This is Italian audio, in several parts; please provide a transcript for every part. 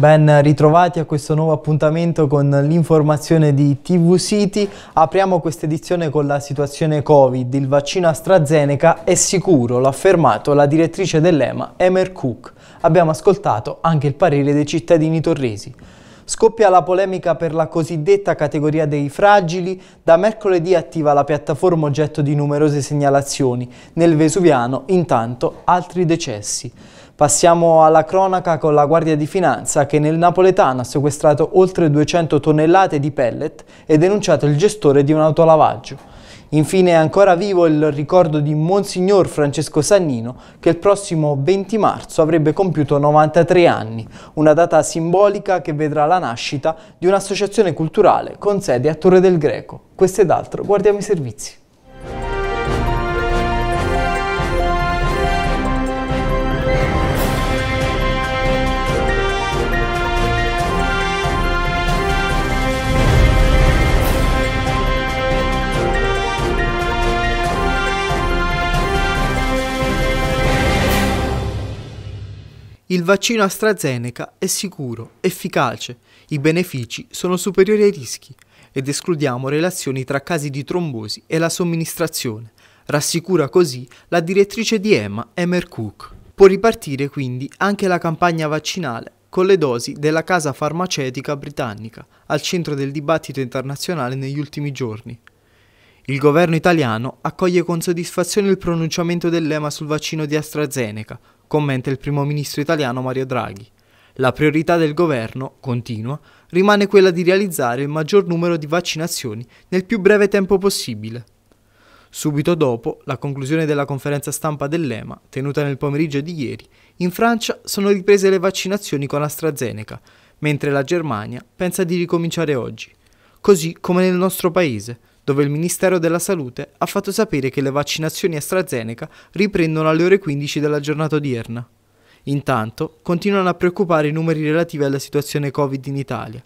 Ben ritrovati a questo nuovo appuntamento con l'informazione di TV City. Apriamo questa edizione con la situazione Covid. Il vaccino AstraZeneca è sicuro, l'ha affermato la direttrice dell'EMA, Emer Cook. Abbiamo ascoltato anche il parere dei cittadini torresi. Scoppia la polemica per la cosiddetta categoria dei fragili. Da mercoledì attiva la piattaforma oggetto di numerose segnalazioni. Nel Vesuviano, intanto, altri decessi. Passiamo alla cronaca con la Guardia di Finanza che nel napoletano ha sequestrato oltre 200 tonnellate di pellet e denunciato il gestore di un autolavaggio. Infine è ancora vivo il ricordo di Monsignor Francesco Sannino che il prossimo 20 marzo avrebbe compiuto 93 anni, una data simbolica che vedrà la nascita di un'associazione culturale con sede a Torre del Greco. Questo ed altro, guardiamo i servizi. Il vaccino AstraZeneca è sicuro, efficace, i benefici sono superiori ai rischi ed escludiamo relazioni tra casi di trombosi e la somministrazione, rassicura così la direttrice di EMA Emer Cook. Può ripartire quindi anche la campagna vaccinale con le dosi della casa farmaceutica britannica, al centro del dibattito internazionale negli ultimi giorni. Il governo italiano accoglie con soddisfazione il pronunciamento dell'EMA sul vaccino di AstraZeneca, commenta il primo ministro italiano Mario Draghi. La priorità del governo, continua, rimane quella di realizzare il maggior numero di vaccinazioni nel più breve tempo possibile. Subito dopo la conclusione della conferenza stampa dell'EMA, tenuta nel pomeriggio di ieri, in Francia sono riprese le vaccinazioni con AstraZeneca, mentre la Germania pensa di ricominciare oggi. Così come nel nostro paese, dove il Ministero della Salute ha fatto sapere che le vaccinazioni AstraZeneca riprendono alle ore 15 della giornata odierna. Intanto continuano a preoccupare i numeri relativi alla situazione Covid in Italia.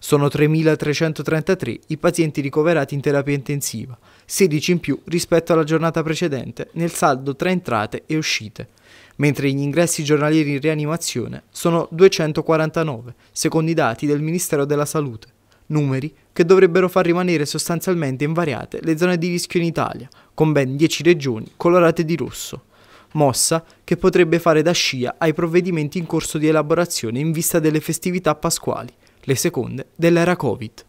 Sono 3.333 i pazienti ricoverati in terapia intensiva, 16 in più rispetto alla giornata precedente nel saldo tra entrate e uscite, mentre gli ingressi giornalieri in rianimazione sono 249, secondo i dati del Ministero della Salute numeri che dovrebbero far rimanere sostanzialmente invariate le zone di rischio in Italia, con ben 10 regioni colorate di rosso. Mossa che potrebbe fare da scia ai provvedimenti in corso di elaborazione in vista delle festività pasquali, le seconde dell'era Covid.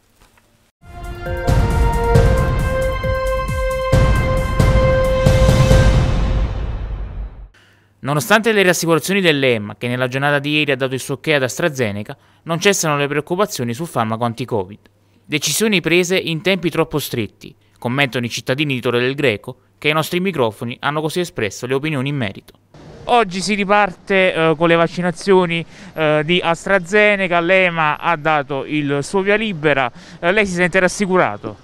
Nonostante le rassicurazioni dell'EMA, che nella giornata di ieri ha dato il suo ok ad AstraZeneca, non cessano le preoccupazioni sul farmaco anti-Covid. Decisioni prese in tempi troppo stretti, commentano i cittadini di Torre del Greco, che ai nostri microfoni hanno così espresso le opinioni in merito. Oggi si riparte eh, con le vaccinazioni eh, di AstraZeneca, l'EMA ha dato il suo via libera, eh, lei si sente rassicurato?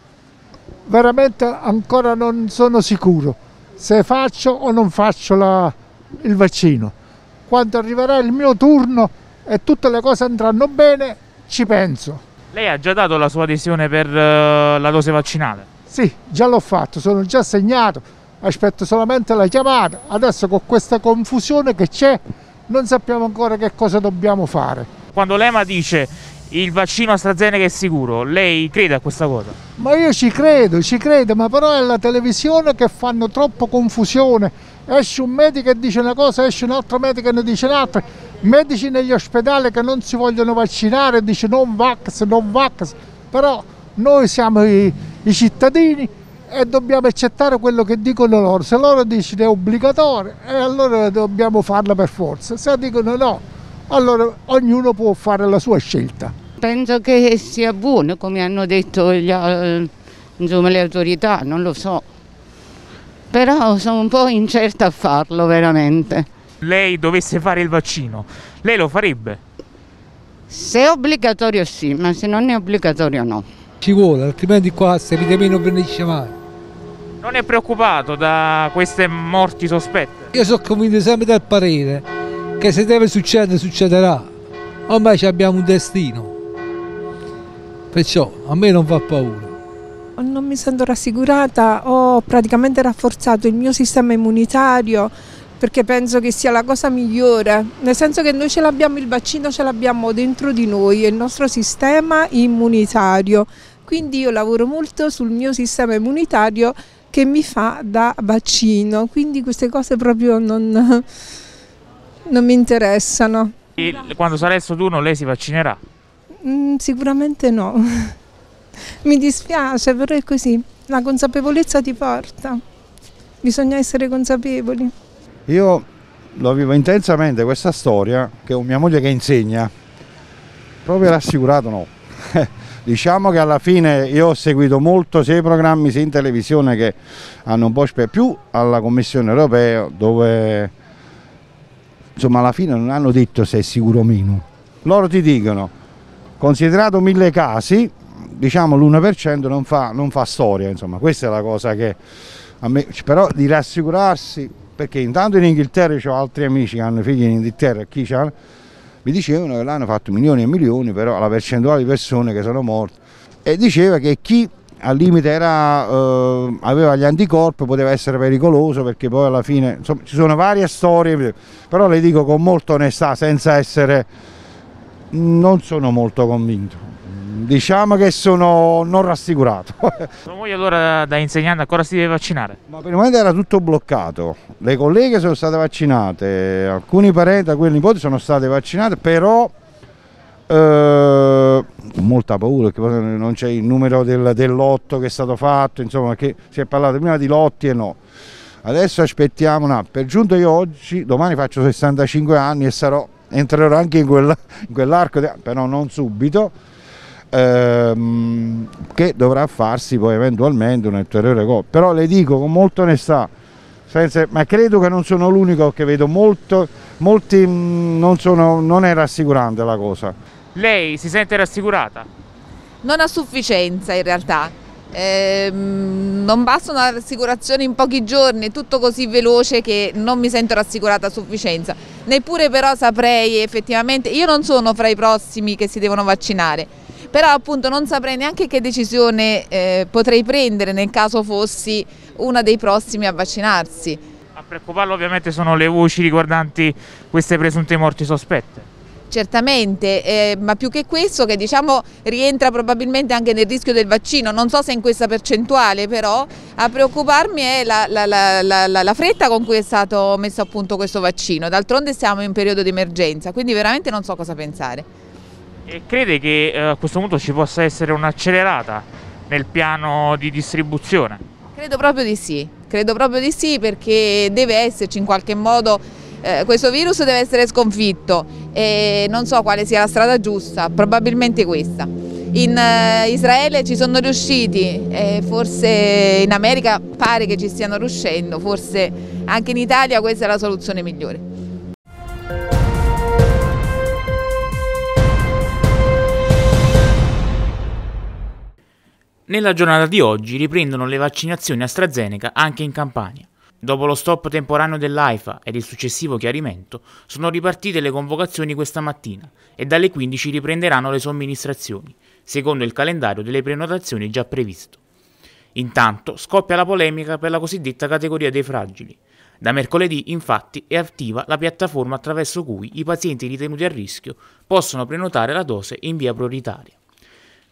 Veramente ancora non sono sicuro se faccio o non faccio la, il vaccino. Quando arriverà il mio turno e tutte le cose andranno bene, ci penso. Lei ha già dato la sua adesione per eh, la dose vaccinale? Sì, già l'ho fatto, sono già segnato, aspetto solamente la chiamata. Adesso con questa confusione che c'è non sappiamo ancora che cosa dobbiamo fare. Quando l'EMA dice il vaccino AstraZeneca è sicuro, lei crede a questa cosa? Ma io ci credo, ci credo, ma però è la televisione che fanno troppo confusione esce un medico e dice una cosa, esce un altro medico e ne dice un'altra, medici negli ospedali che non si vogliono vaccinare, dice non vax, non vax, però noi siamo i, i cittadini e dobbiamo accettare quello che dicono loro, se loro dicono è obbligatorio e allora dobbiamo farlo per forza, se dicono no, allora ognuno può fare la sua scelta. Penso che sia buono, come hanno detto gli, eh, insomma, le autorità, non lo so però sono un po' incerta a farlo veramente. Lei dovesse fare il vaccino, lei lo farebbe? Se è obbligatorio sì, ma se non è obbligatorio no. Ci vuole, altrimenti qua questa epidemia non finisce mai. Non è preoccupato da queste morti sospette? Io sono convinto sempre dal parere che se deve succedere succederà, ormai abbiamo un destino. Perciò a me non fa paura non mi sento rassicurata, ho praticamente rafforzato il mio sistema immunitario perché penso che sia la cosa migliore, nel senso che noi ce l'abbiamo, il vaccino ce l'abbiamo dentro di noi, è il nostro sistema immunitario, quindi io lavoro molto sul mio sistema immunitario che mi fa da vaccino, quindi queste cose proprio non, non mi interessano. E quando sarà il suo turno lei si vaccinerà? Mm, sicuramente no. Mi dispiace, però è così. La consapevolezza ti porta. Bisogna essere consapevoli. Io lo vivo intensamente questa storia che ho mia moglie che insegna. Proprio rassicurato no. diciamo che alla fine io ho seguito molto sia i programmi sia in televisione che hanno un po' spiegato più alla Commissione Europea dove insomma alla fine non hanno detto se è sicuro o meno. Loro ti dicono, considerato mille casi, diciamo l'1% non fa, non fa storia, insomma, questa è la cosa che a me, però di rassicurarsi, perché intanto in Inghilterra ho altri amici che hanno figli in Inghilterra, chi c'ha, mi dicevano che l'hanno fatto milioni e milioni, però la percentuale di persone che sono morte, e diceva che chi al limite era, eh, aveva gli anticorpi, poteva essere pericoloso perché poi alla fine insomma, ci sono varie storie, però le dico con molta onestà, senza essere... non sono molto convinto. Diciamo che sono non rassicurato. Tua moglie allora da insegnante ancora si deve vaccinare? Ma per il momento era tutto bloccato. Le colleghe sono state vaccinate, alcuni parenti, alcuni nipoti sono state vaccinate, però eh, molta paura perché poi non c'è il numero del, del, lotto che è stato fatto, insomma, perché si è parlato prima di lotti e no. Adesso aspettiamo un Per giunto io oggi, domani faccio 65 anni e sarò, entrerò anche in, quell'arco, però non subito ehm, che dovrà farsi poi eventualmente un ulteriore gol. Però le dico con molta onestà, senza, ma credo che non sono l'unico che vedo molto, molti mm, non, sono, non è rassicurante la cosa. Lei si sente rassicurata? Non a sufficienza in realtà. Eh, non una rassicurazione in pochi giorni, è tutto così veloce che non mi sento rassicurata a sufficienza. Neppure però saprei effettivamente, io non sono fra i prossimi che si devono vaccinare, però appunto non saprei neanche che decisione eh, potrei prendere nel caso fossi una dei prossimi a vaccinarsi. A preoccuparlo ovviamente sono le voci riguardanti queste presunte morti sospette. Certamente, eh, ma più che questo che diciamo rientra probabilmente anche nel rischio del vaccino, non so se in questa percentuale però a preoccuparmi è la, la, la, la fretta con cui è stato messo a punto questo vaccino, d'altronde siamo in periodo di emergenza, quindi veramente non so cosa pensare. E crede che eh, a questo punto ci possa essere un'accelerata nel piano di distribuzione? Credo proprio di sì, credo proprio di sì perché deve esserci in qualche modo, eh, questo virus deve essere sconfitto e non so quale sia la strada giusta, probabilmente questa. In eh, Israele ci sono riusciti, eh, forse in America pare che ci stiano riuscendo, forse anche in Italia questa è la soluzione migliore. Nella giornata di oggi riprendono le vaccinazioni AstraZeneca anche in Campania. Dopo lo stop temporaneo dell'AIFA ed il successivo chiarimento, sono ripartite le convocazioni questa mattina e dalle 15 riprenderanno le somministrazioni, secondo il calendario delle prenotazioni già previsto. Intanto scoppia la polemica per la cosiddetta categoria dei fragili. Da mercoledì, infatti, è attiva la piattaforma attraverso cui i pazienti ritenuti a rischio possono prenotare la dose in via prioritaria.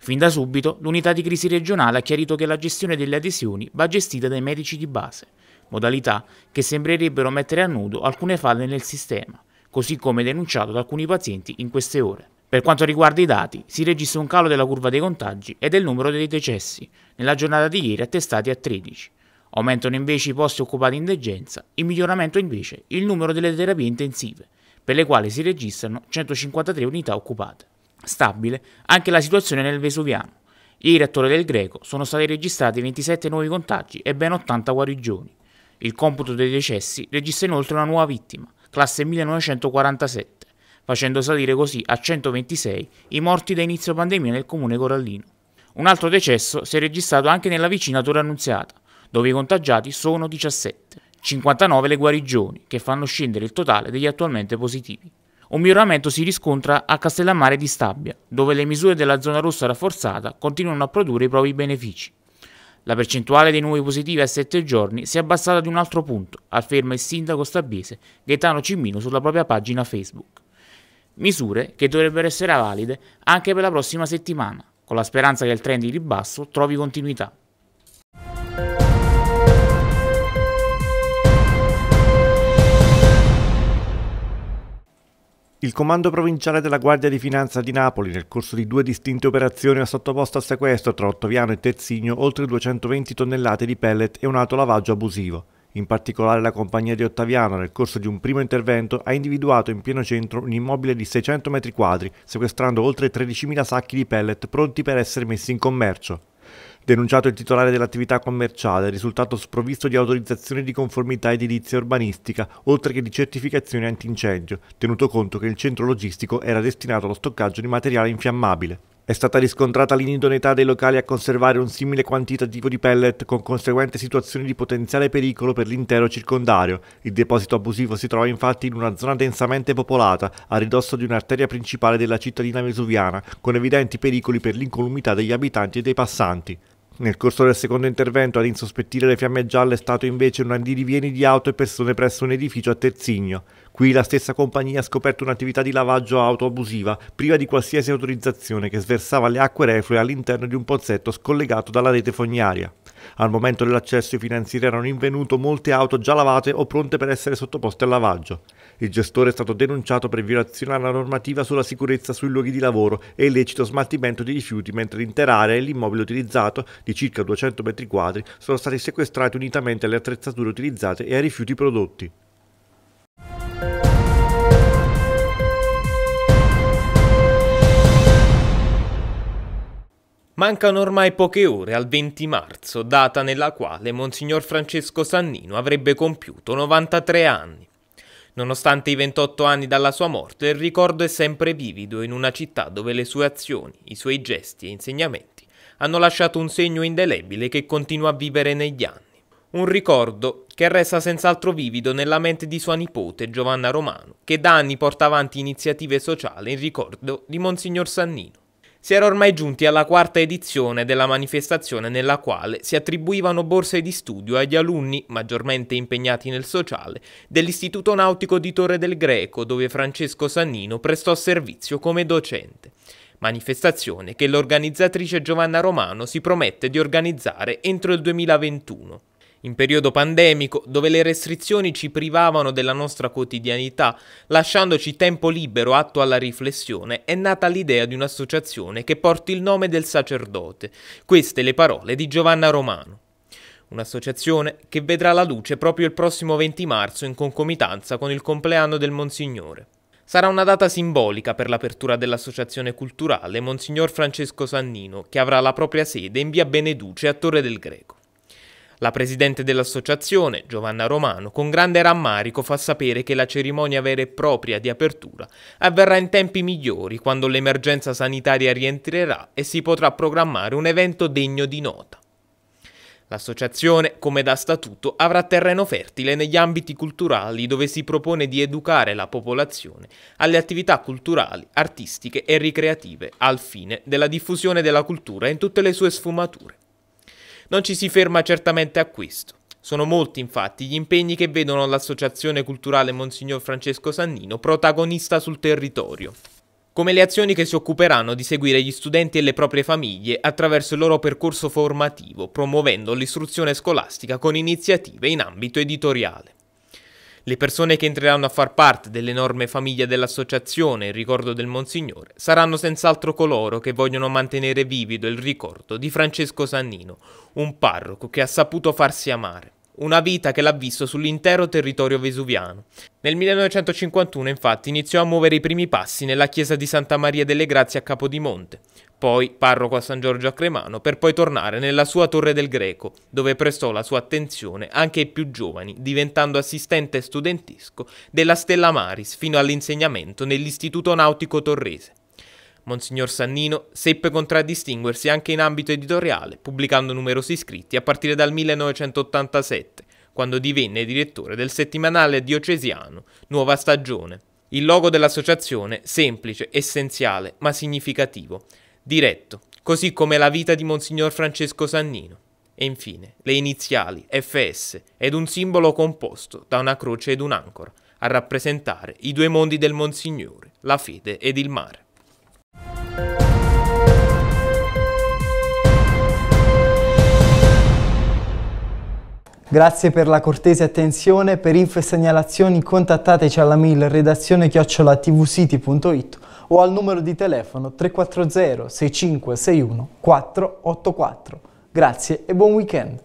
Fin da subito, l'unità di crisi regionale ha chiarito che la gestione delle adesioni va gestita dai medici di base, modalità che sembrerebbero mettere a nudo alcune falle nel sistema, così come denunciato da alcuni pazienti in queste ore. Per quanto riguarda i dati, si registra un calo della curva dei contagi e del numero dei decessi, nella giornata di ieri attestati a 13. Aumentano invece i posti occupati in degenza, in miglioramento invece il numero delle terapie intensive, per le quali si registrano 153 unità occupate stabile anche la situazione nel Vesuviano. Ieri a Torre del Greco sono stati registrati 27 nuovi contagi e ben 80 guarigioni. Il computo dei decessi registra inoltre una nuova vittima, classe 1947, facendo salire così a 126 i morti da inizio pandemia nel comune corallino. Un altro decesso si è registrato anche nella vicina Torre Annunziata, dove i contagiati sono 17, 59 le guarigioni, che fanno scendere il totale degli attualmente positivi. Un miglioramento si riscontra a Castellammare di Stabia, dove le misure della zona rossa rafforzata continuano a produrre i propri benefici. La percentuale dei nuovi positivi a 7 giorni si è abbassata di un altro punto, afferma il sindaco stabiese Gaetano Cimmino sulla propria pagina Facebook. Misure che dovrebbero essere valide anche per la prossima settimana, con la speranza che il trend di ribasso trovi continuità. Il Comando Provinciale della Guardia di Finanza di Napoli, nel corso di due distinte operazioni, ha sottoposto a sequestro tra Ottaviano e Terzigno oltre 220 tonnellate di pellet e un autolavaggio abusivo. In particolare la compagnia di Ottaviano, nel corso di un primo intervento, ha individuato in pieno centro un immobile di 600 metri quadri, sequestrando oltre 13.000 sacchi di pellet pronti per essere messi in commercio denunciato il titolare dell'attività commerciale, risultato sprovvisto di autorizzazione di conformità edilizia urbanistica, oltre che di certificazione antincendio, tenuto conto che il centro logistico era destinato allo stoccaggio di materiale infiammabile. È stata riscontrata l'inidoneità dei locali a conservare un simile quantitativo di pellet con conseguente situazione di potenziale pericolo per l'intero circondario. Il deposito abusivo si trova infatti in una zona densamente popolata, a ridosso di un'arteria principale della cittadina vesuviana, con evidenti pericoli per l'incolumità degli abitanti e dei passanti. Nel corso del secondo intervento ad insospettire le fiamme gialle è stato invece un andirivieni di auto e persone presso un edificio a Terzigno. Qui la stessa compagnia ha scoperto un'attività di lavaggio auto abusiva, priva di qualsiasi autorizzazione, che sversava le acque reflue all'interno di un pozzetto scollegato dalla rete fognaria. Al momento dell'accesso i finanzieri erano in molte auto già lavate o pronte per essere sottoposte al lavaggio. Il gestore è stato denunciato per violazione alla normativa sulla sicurezza sui luoghi di lavoro e illecito smaltimento di rifiuti, mentre l'intera area e l'immobile utilizzato, di circa 200 metri quadri, sono stati sequestrati unitamente alle attrezzature utilizzate e ai rifiuti prodotti. Mancano ormai poche ore al 20 marzo, data nella quale Monsignor Francesco Sannino avrebbe compiuto 93 anni. Nonostante i 28 anni dalla sua morte, il ricordo è sempre vivido in una città dove le sue azioni, i suoi gesti e insegnamenti hanno lasciato un segno indelebile che continua a vivere negli anni. Un ricordo che resta senz'altro vivido nella mente di sua nipote Giovanna Romano, che da anni porta avanti iniziative sociali in ricordo di Monsignor Sannino. Si era ormai giunti alla quarta edizione della manifestazione nella quale si attribuivano borse di studio agli alunni, maggiormente impegnati nel sociale, dell'Istituto Nautico di Torre del Greco, dove Francesco Sannino prestò servizio come docente. Manifestazione che l'organizzatrice Giovanna Romano si promette di organizzare entro il 2021. In periodo pandemico, dove le restrizioni ci privavano della nostra quotidianità, lasciandoci tempo libero atto alla riflessione, è nata l'idea di un'associazione che porti il nome del sacerdote. Queste le parole di Giovanna Romano. Un'associazione che vedrà la luce proprio il prossimo 20 marzo in concomitanza con il compleanno del Monsignore. Sarà una data simbolica per l'apertura dell'associazione culturale Monsignor Francesco Sannino, che avrà la propria sede in via Beneduce a Torre del Greco. La presidente dell'associazione, Giovanna Romano, con grande rammarico fa sapere che la cerimonia vera e propria di apertura avverrà in tempi migliori quando l'emergenza sanitaria rientrerà e si potrà programmare un evento degno di nota. L'associazione, come da statuto, avrà terreno fertile negli ambiti culturali dove si propone di educare la popolazione alle attività culturali, artistiche e ricreative al fine della diffusione della cultura in tutte le sue sfumature non ci si ferma certamente a questo. Sono molti infatti gli impegni che vedono l'Associazione Culturale Monsignor Francesco Sannino protagonista sul territorio come le azioni che si occuperanno di seguire gli studenti e le proprie famiglie attraverso il loro percorso formativo, promuovendo l'istruzione scolastica con iniziative in ambito editoriale. Le persone che entreranno a far parte dell'enorme famiglia dell'associazione in ricordo del Monsignore saranno senz'altro coloro che vogliono mantenere vivido il ricordo di Francesco Sannino, un parroco che ha saputo farsi amare una vita che l'ha visto sull'intero territorio vesuviano. Nel 1951 infatti iniziò a muovere i primi passi nella chiesa di Santa Maria delle Grazie a Capodimonte, poi parroco a San Giorgio a Cremano, per poi tornare nella sua Torre del Greco, dove prestò la sua attenzione anche ai più giovani, diventando assistente studentesco della Stella Maris fino all'insegnamento nell'Istituto Nautico Torrese. Monsignor Sannino seppe contraddistinguersi anche in ambito editoriale, pubblicando numerosi scritti a partire dal 1987, quando divenne direttore del settimanale diocesiano Nuova Stagione. Il logo dell'associazione, semplice, essenziale, ma significativo, diretto, così come la vita di Monsignor Francesco Sannino. E infine le iniziali FS ed un simbolo composto da una croce ed un'ancora, a rappresentare i due mondi del Monsignore, la fede ed il mare. Grazie per la cortese attenzione, per info e segnalazioni contattateci alla mail redazione chiocciola tvcity.it o al numero di telefono 340 6561 484. Grazie e buon weekend!